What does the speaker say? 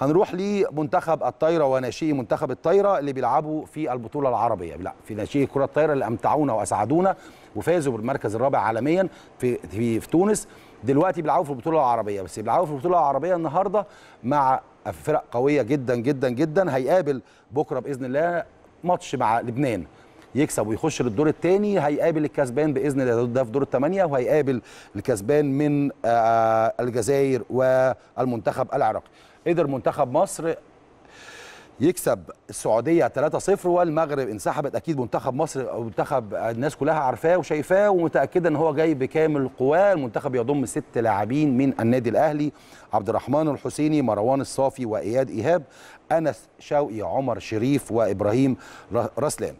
هنروح لمنتخب الطايره وناشئي منتخب الطايره اللي بيلعبوا في البطوله العربيه لا في ناشئي كره الطايره اللي امتعونا واسعدونا وفازوا بالمركز الرابع عالميا في في, في تونس دلوقتي بيلعبوا في البطوله العربيه بس بيلعبوا في البطوله العربيه النهارده مع فرق قويه جدا جدا جدا هيقابل بكره باذن الله ماتش مع لبنان يكسب ويخش للدور الثاني هيقابل الكسبان باذن الله ده في دور الثمانيه وهيقابل الكسبان من آه، آه، الجزائر والمنتخب العراقي قدر منتخب مصر يكسب السعوديه 3-0 والمغرب انسحبت اكيد منتخب مصر او منتخب الناس كلها عارفاه وشايفاه ومتاكده ان هو جاي بكامل قواه المنتخب يضم ست لاعبين من النادي الاهلي عبد الرحمن الحسيني مروان الصافي واياد ايهاب انس شوقي عمر شريف وابراهيم رسلان